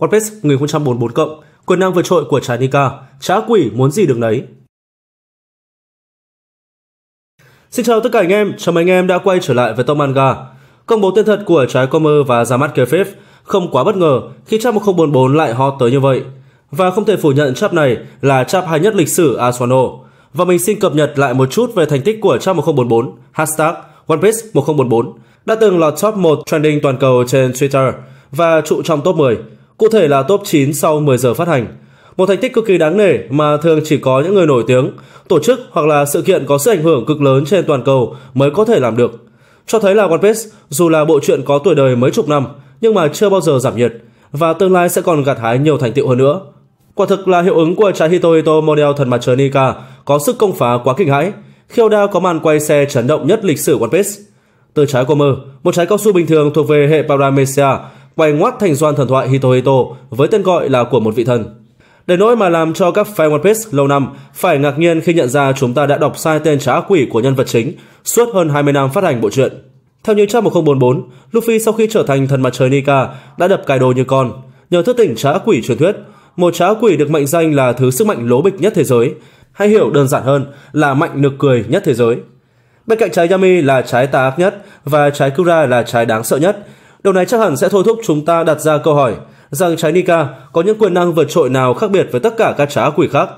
One Piece 1044 cộng, quyền năng vượt trội của trái Nika, trá quỷ muốn gì được nấy. Xin chào tất cả anh em, chào mừng anh em đã quay trở lại với Tom Manga. Công bố tên thật của trái Comer và ra mắt kế không quá bất ngờ khi chap 1044 lại hot tới như vậy. Và không thể phủ nhận chap này là chap hay nhất lịch sử Aswano. Và mình xin cập nhật lại một chút về thành tích của chap 1044, hashtag OnePiece 1044, đã từng lọt top 1 trending toàn cầu trên Twitter và trụ trong top 10 cụ thể là top 9 sau 10 giờ phát hành. Một thành tích cực kỳ đáng nể mà thường chỉ có những người nổi tiếng, tổ chức hoặc là sự kiện có sức ảnh hưởng cực lớn trên toàn cầu mới có thể làm được. Cho thấy là One Piece dù là bộ truyện có tuổi đời mấy chục năm nhưng mà chưa bao giờ giảm nhiệt và tương lai sẽ còn gặt hái nhiều thành tựu hơn nữa. Quả thực là hiệu ứng của trái Hitohito model thần mặt trời Nika có sức công phá quá kinh hãi. khi Oda có màn quay xe chấn động nhất lịch sử One Piece. Từ trái Comer, một trái cao su bình thường thuộc về hệ Paramecia quay ngoắt thành doan thần thoại Hitohito với tên gọi là của một vị thần. Để nỗi mà làm cho các fan One Piece lâu năm phải ngạc nhiên khi nhận ra chúng ta đã đọc sai tên trá quỷ của nhân vật chính suốt hơn 20 năm phát hành bộ truyện. Theo như trang 1044, Luffy sau khi trở thành thần mặt trời Nika đã đập cài đồ như con, nhờ thức tỉnh trá quỷ truyền thuyết, một trá quỷ được mệnh danh là thứ sức mạnh lố bịch nhất thế giới, hay hiểu đơn giản hơn là mạnh nực cười nhất thế giới. Bên cạnh trái Yami là trái tà ác nhất và trái Kura là trái đáng sợ nhất, Điều này chắc hẳn sẽ thôi thúc chúng ta đặt ra câu hỏi rằng trái Nika có những quyền năng vượt trội nào khác biệt với tất cả các trá quỷ khác.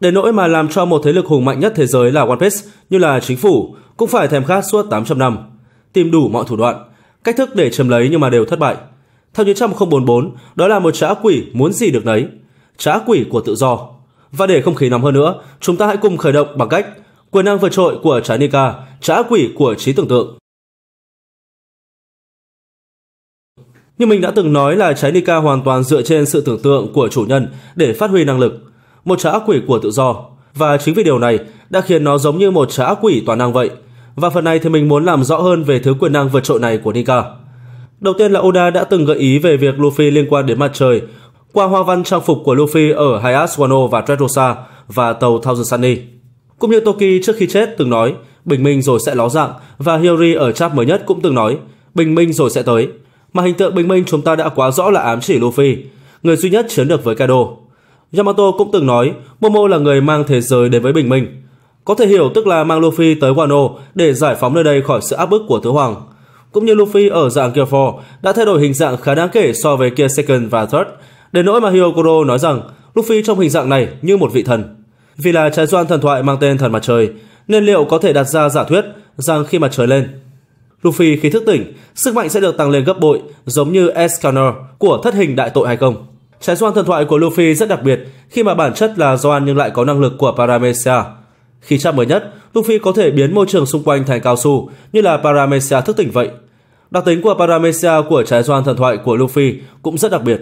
Đến nỗi mà làm cho một thế lực hùng mạnh nhất thế giới là One Piece như là chính phủ cũng phải thèm khát suốt 800 năm. Tìm đủ mọi thủ đoạn, cách thức để chiếm lấy nhưng mà đều thất bại. Theo như trăm 044, đó là một trá quỷ muốn gì được đấy. Trá quỷ của tự do. Và để không khí nóng hơn nữa, chúng ta hãy cùng khởi động bằng cách quyền năng vượt trội của trái Nika, trá quỷ của trí tưởng tượng. Như mình đã từng nói là trái Nika hoàn toàn dựa trên sự tưởng tượng của chủ nhân để phát huy năng lực. Một trái ác quỷ của tự do. Và chính vì điều này đã khiến nó giống như một trái ác quỷ toàn năng vậy. Và phần này thì mình muốn làm rõ hơn về thứ quyền năng vượt trội này của Nika. Đầu tiên là Oda đã từng gợi ý về việc Luffy liên quan đến mặt trời qua hoa văn trang phục của Luffy ở Hayas Wano và Dressrosa và tàu Thousand Sunny. Cũng như Toki trước khi chết từng nói, bình minh rồi sẽ ló dạng và Hiyori ở chap mới nhất cũng từng nói, bình minh rồi sẽ tới mà hình tượng Bình Minh chúng ta đã quá rõ là ám chỉ Luffy, người duy nhất chiến được với Kaido. Yamato cũng từng nói Momo là người mang thế giới đến với Bình Minh. Có thể hiểu tức là mang Luffy tới Wano để giải phóng nơi đây khỏi sự áp bức của Thứ Hoàng. Cũng như Luffy ở dạng Gear 4 đã thay đổi hình dạng khá đáng kể so với Gear Second và Third, để nỗi mà Hyokuro nói rằng Luffy trong hình dạng này như một vị thần. Vì là trái doan thần thoại mang tên thần mặt trời, nên liệu có thể đặt ra giả thuyết rằng khi mặt trời lên, Luffy khi thức tỉnh, sức mạnh sẽ được tăng lên gấp bội, giống như Escanor của thất hình đại tội hay không? Trái xoan thần thoại của Luffy rất đặc biệt khi mà bản chất là Zoan nhưng lại có năng lực của Paramecia. Khi chap mới nhất, Luffy có thể biến môi trường xung quanh thành cao su như là Paramecia thức tỉnh vậy. Đặc tính của Paramecia của trái xoan thần thoại của Luffy cũng rất đặc biệt.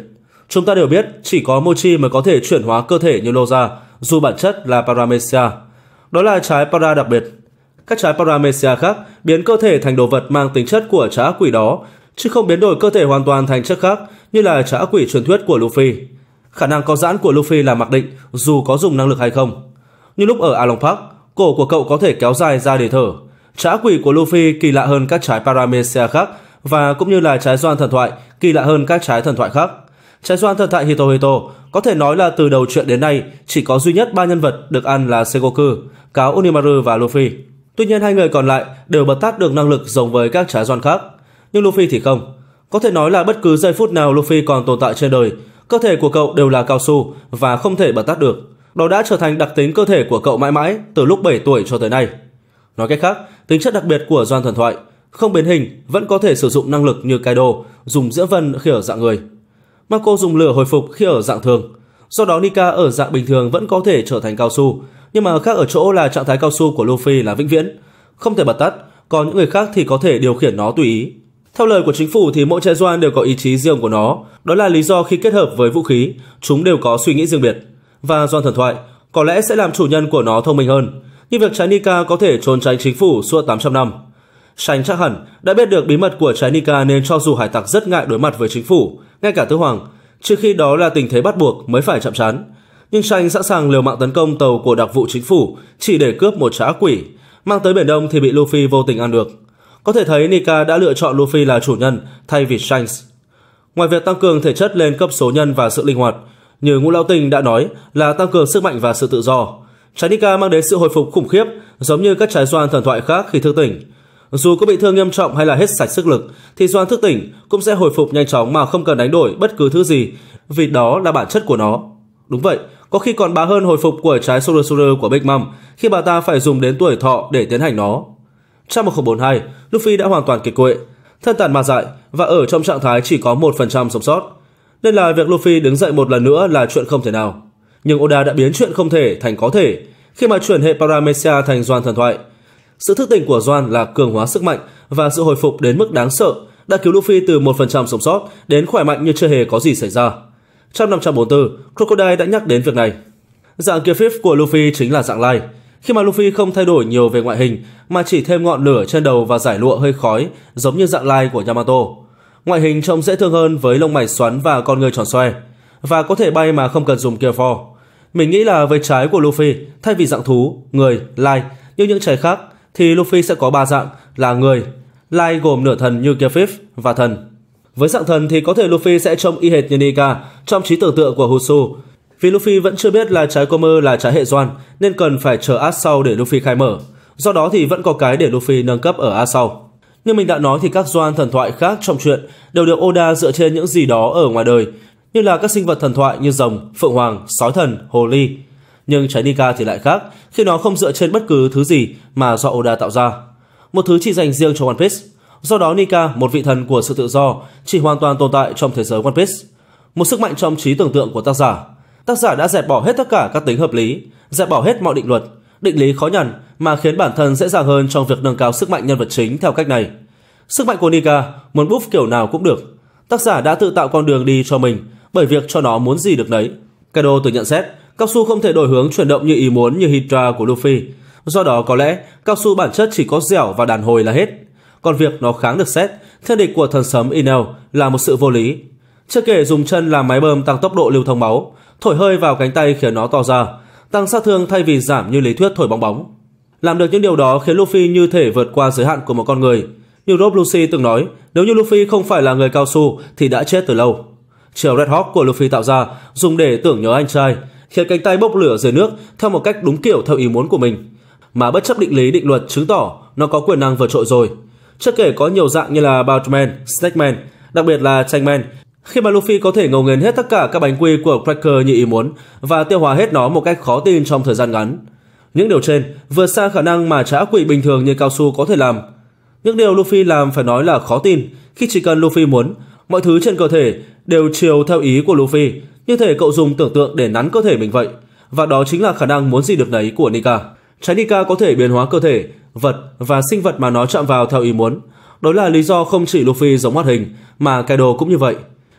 Chúng ta đều biết chỉ có Mochi mới có thể chuyển hóa cơ thể như Loza dù bản chất là Paramecia. Đó là trái Para đặc biệt các trái paramecia khác biến cơ thể thành đồ vật mang tính chất của trái ác quỷ đó, chứ không biến đổi cơ thể hoàn toàn thành chất khác như là trái ác quỷ truyền thuyết của Luffy. Khả năng có giãn của Luffy là mặc định dù có dùng năng lực hay không. Như lúc ở Along Park, cổ của cậu có thể kéo dài ra để thở. Trái quỷ của Luffy kỳ lạ hơn các trái paramecia khác và cũng như là trái doan thần thoại kỳ lạ hơn các trái thần thoại khác. Trái doan thần thoại Hitohito có thể nói là từ đầu chuyện đến nay chỉ có duy nhất ba nhân vật được ăn là Sengoku, cáo Onimaru và Luffy. Tuy nhiên hai người còn lại đều bật tắt được năng lực giống với các trái doan khác. Nhưng Luffy thì không. Có thể nói là bất cứ giây phút nào Luffy còn tồn tại trên đời, cơ thể của cậu đều là cao su và không thể bật tắt được. Đó đã trở thành đặc tính cơ thể của cậu mãi mãi từ lúc 7 tuổi cho tới nay. Nói cách khác, tính chất đặc biệt của doan thần thoại, không biến hình vẫn có thể sử dụng năng lực như Kaido, dùng giữa vân khi ở dạng người. Marco dùng lửa hồi phục khi ở dạng thường. Do đó Nika ở dạng bình thường vẫn có thể trở thành cao su, nhưng mà khác ở chỗ là trạng thái cao su của Luffy là vĩnh viễn, không thể bật tắt, còn những người khác thì có thể điều khiển nó tùy ý. Theo lời của chính phủ thì mỗi trái doan đều có ý chí riêng của nó, đó là lý do khi kết hợp với vũ khí, chúng đều có suy nghĩ riêng biệt. Và doan thần thoại có lẽ sẽ làm chủ nhân của nó thông minh hơn, như việc trái Nika có thể trốn tránh chính phủ suốt 800 năm. Shanh chắc hẳn đã biết được bí mật của trái Nika nên cho dù hải tặc rất ngại đối mặt với chính phủ, ngay cả tứ hoàng, trừ khi đó là tình thế bắt buộc mới phải chậm trán nhưng Tranh sẵn sàng liều mạng tấn công tàu của đặc vụ chính phủ chỉ để cướp một trái ác quỷ, mang tới Biển Đông thì bị Luffy vô tình ăn được. Có thể thấy Nika đã lựa chọn Luffy là chủ nhân thay vì Shanks. Ngoài việc tăng cường thể chất lên cấp số nhân và sự linh hoạt, như Ngũ Lão Tinh đã nói là tăng cường sức mạnh và sự tự do. Trái Nika mang đến sự hồi phục khủng khiếp giống như các trái doan thần thoại khác khi thức tỉnh. Dù có bị thương nghiêm trọng hay là hết sạch sức lực thì doan thức tỉnh cũng sẽ hồi phục nhanh chóng mà không cần đánh đổi bất cứ thứ gì vì đó là bản chất của nó. Đúng vậy, có khi còn bá hơn hồi phục của trái Sorcerer của Big Mom khi bà ta phải dùng đến tuổi thọ để tiến hành nó. Trong 1042, Luffy đã hoàn toàn kiệt quệ, thân tàn ma dại và ở trong trạng thái chỉ có 1% sống sót. Nên là việc Luffy đứng dậy một lần nữa là chuyện không thể nào. Nhưng Oda đã biến chuyện không thể thành có thể khi mà chuyển hệ Paramecia thành Doan thần thoại. Sự thức tỉnh của Doan là cường hóa sức mạnh và sự hồi phục đến mức đáng sợ đã cứu Luffy từ 1% sống sót đến khỏe mạnh như chưa hề có gì xảy ra. Trong 544, Crocodile đã nhắc đến việc này. Dạng kiếm phíp của Luffy chính là dạng lai. Khi mà Luffy không thay đổi nhiều về ngoại hình mà chỉ thêm ngọn lửa trên đầu và giải lụa hơi khói giống như dạng lai của Yamato. Ngoại hình trông dễ thương hơn với lông mày xoắn và con người tròn xoe và có thể bay mà không cần dùng kia for. Mình nghĩ là với trái của Luffy, thay vì dạng thú, người, lai như những trái khác thì Luffy sẽ có ba dạng là người, lai gồm nửa thần như kia phíp và thần với dạng thần thì có thể Luffy sẽ trông y hệt như Nika trong trí tưởng tượng của Husu. Vì Luffy vẫn chưa biết là trái Comer là trái hệ doan nên cần phải chờ át sau để Luffy khai mở. Do đó thì vẫn có cái để Luffy nâng cấp ở át sau. Như mình đã nói thì các doan thần thoại khác trong truyện đều được Oda dựa trên những gì đó ở ngoài đời, như là các sinh vật thần thoại như rồng, phượng hoàng, sói thần, hồ ly. Nhưng trái Nika thì lại khác, khi nó không dựa trên bất cứ thứ gì mà do Oda tạo ra. Một thứ chỉ dành riêng cho One Piece. Do đó Nika, một vị thần của sự tự do, chỉ hoàn toàn tồn tại trong thế giới One Piece. Một sức mạnh trong trí tưởng tượng của tác giả. Tác giả đã dẹp bỏ hết tất cả các tính hợp lý, dẹp bỏ hết mọi định luật, định lý khó nhằn mà khiến bản thân dễ dàng hơn trong việc nâng cao sức mạnh nhân vật chính theo cách này. Sức mạnh của Nika muốn buff kiểu nào cũng được. Tác giả đã tự tạo con đường đi cho mình bởi việc cho nó muốn gì được nấy. Kaido từ nhận xét, cao su không thể đổi hướng chuyển động như ý muốn như Hydra của Luffy. Do đó có lẽ, cao su bản chất chỉ có dẻo và đàn hồi là hết còn việc nó kháng được xét theo địch của thần sấm Inel là một sự vô lý. Chưa kể dùng chân làm máy bơm tăng tốc độ lưu thông máu, thổi hơi vào cánh tay khiến nó to ra, tăng sát thương thay vì giảm như lý thuyết thổi bóng bóng. Làm được những điều đó khiến Luffy như thể vượt qua giới hạn của một con người. Như Rob Lucy từng nói, nếu như Luffy không phải là người cao su thì đã chết từ lâu. Chiều Red Hawk của Luffy tạo ra dùng để tưởng nhớ anh trai, khiến cánh tay bốc lửa dưới nước theo một cách đúng kiểu theo ý muốn của mình. Mà bất chấp định lý định luật chứng tỏ nó có quyền năng vượt trội rồi, chưa kể có nhiều dạng như là Boutman, Snake đặc biệt là Chanh khi mà Luffy có thể ngầu nghiền hết tất cả các bánh quy của Cracker như ý muốn và tiêu hóa hết nó một cách khó tin trong thời gian ngắn. Những điều trên vượt xa khả năng mà trái ác quỷ bình thường như cao su có thể làm. Những điều Luffy làm phải nói là khó tin, khi chỉ cần Luffy muốn, mọi thứ trên cơ thể đều chiều theo ý của Luffy, như thể cậu dùng tưởng tượng để nắn cơ thể mình vậy. Và đó chính là khả năng muốn gì được nấy của Nika. Trái Nika có thể biến hóa cơ thể vật và sinh vật mà nó chạm vào theo ý muốn. Đó là lý do không chỉ Luffy giống hoạt hình, mà Kaido cũng như vậy.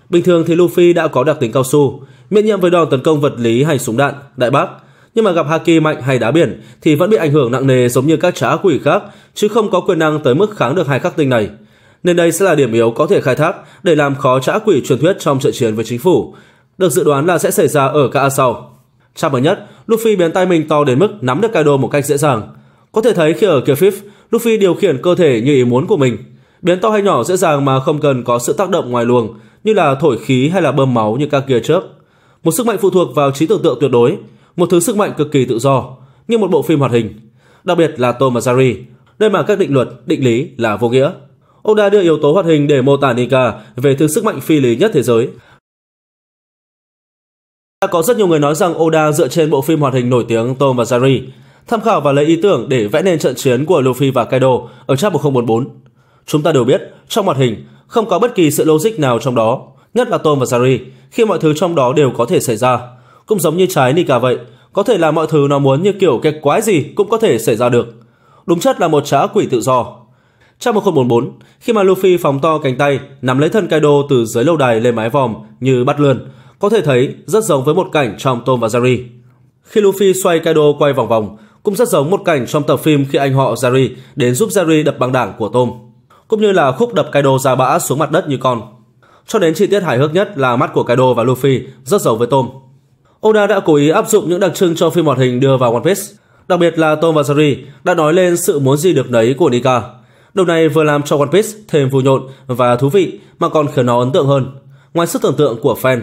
Bình thường thì Luffy đã có đặc tính cao su, miễn nhiễm với đòn tấn công vật lý hay súng đạn, đại bác. Nhưng mà gặp Haki mạnh hay đá biển thì vẫn bị ảnh hưởng nặng nề giống như các trá quỷ khác, chứ không có quyền năng tới mức kháng được hai khắc tinh này. Nên đây sẽ là điểm yếu có thể khai thác để làm khó trã quỷ truyền thuyết trong trận chiến với chính phủ. Được dự đoán là sẽ xảy ra ở các A sau. Chapter nhất, Luffy biến tay mình to đến mức nắm được Kaido một cách dễ dàng. Có thể thấy khi ở Kiều Fifth, Luffy điều khiển cơ thể như ý muốn của mình, biến to hay nhỏ dễ dàng mà không cần có sự tác động ngoài luồng như là thổi khí hay là bơm máu như các kia trước. Một sức mạnh phụ thuộc vào trí tưởng tượng tuyệt đối, một thứ sức mạnh cực kỳ tự do, như một bộ phim hoạt hình. Đặc biệt là Tom và Jerry, nơi mà các định luật, định lý là vô nghĩa. Oda đưa yếu tố hoạt hình để mô tả Nika về thứ sức mạnh phi lý nhất thế giới. Đã có rất nhiều người nói rằng Oda dựa trên bộ phim hoạt hình nổi tiếng Tom và Jerry tham khảo và lấy ý tưởng để vẽ nên trận chiến của Luffy và Kaido ở chap 1044. Chúng ta đều biết, trong hoạt hình, không có bất kỳ sự logic nào trong đó, nhất là Tom và Jerry, khi mọi thứ trong đó đều có thể xảy ra. Cũng giống như trái Nika vậy, có thể là mọi thứ nó muốn như kiểu cái quái gì cũng có thể xảy ra được. Đúng chất là một trá quỷ tự do. Trong 1044, khi mà Luffy phóng to cánh tay, nắm lấy thân Kaido từ dưới lâu đài lên mái vòm như bắt lươn, có thể thấy rất giống với một cảnh trong Tom và Jerry. Khi Luffy xoay Kaido quay vòng vòng, cũng rất giống một cảnh trong tập phim khi anh họ Jerry đến giúp Jerry đập băng đảng của Tom, cũng như là khúc đập Kaido ra bã xuống mặt đất như con. Cho đến chi tiết hài hước nhất là mắt của Kaido và Luffy rất giống với Tom. Oda đã cố ý áp dụng những đặc trưng cho phim hoạt hình đưa vào One Piece, đặc biệt là Tom và Jerry đã nói lên sự muốn gì được nấy của Nika. Điều này vừa làm cho One Piece thêm vui nhộn và thú vị mà còn khiến nó ấn tượng hơn, ngoài sức tưởng tượng của fan.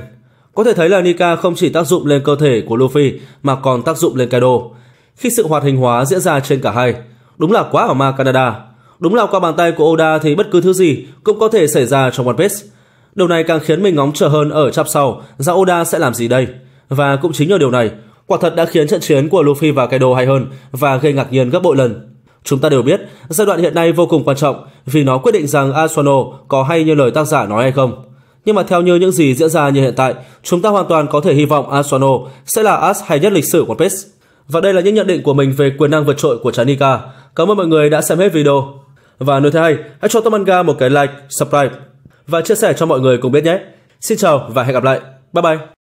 Có thể thấy là Nika không chỉ tác dụng lên cơ thể của Luffy mà còn tác dụng lên Kaido, khi sự hoạt hình hóa diễn ra trên cả hai. Đúng là quá ở ma Canada. Đúng là qua bàn tay của Oda thì bất cứ thứ gì cũng có thể xảy ra trong One Piece. Điều này càng khiến mình ngóng chờ hơn ở chap sau ra Oda sẽ làm gì đây. Và cũng chính nhờ điều này, quả thật đã khiến trận chiến của Luffy và Kaido hay hơn và gây ngạc nhiên gấp bội lần. Chúng ta đều biết, giai đoạn hiện nay vô cùng quan trọng vì nó quyết định rằng Aswano có hay như lời tác giả nói hay không. Nhưng mà theo như những gì diễn ra như hiện tại, chúng ta hoàn toàn có thể hy vọng Aswano sẽ là as hay nhất lịch sử của Piece. Và đây là những nhận định của mình về quyền năng vượt trội của Chanika. Cảm ơn mọi người đã xem hết video. Và nếu thấy hay, hãy cho Tâm một cái like, subscribe và chia sẻ cho mọi người cùng biết nhé. Xin chào và hẹn gặp lại. Bye bye!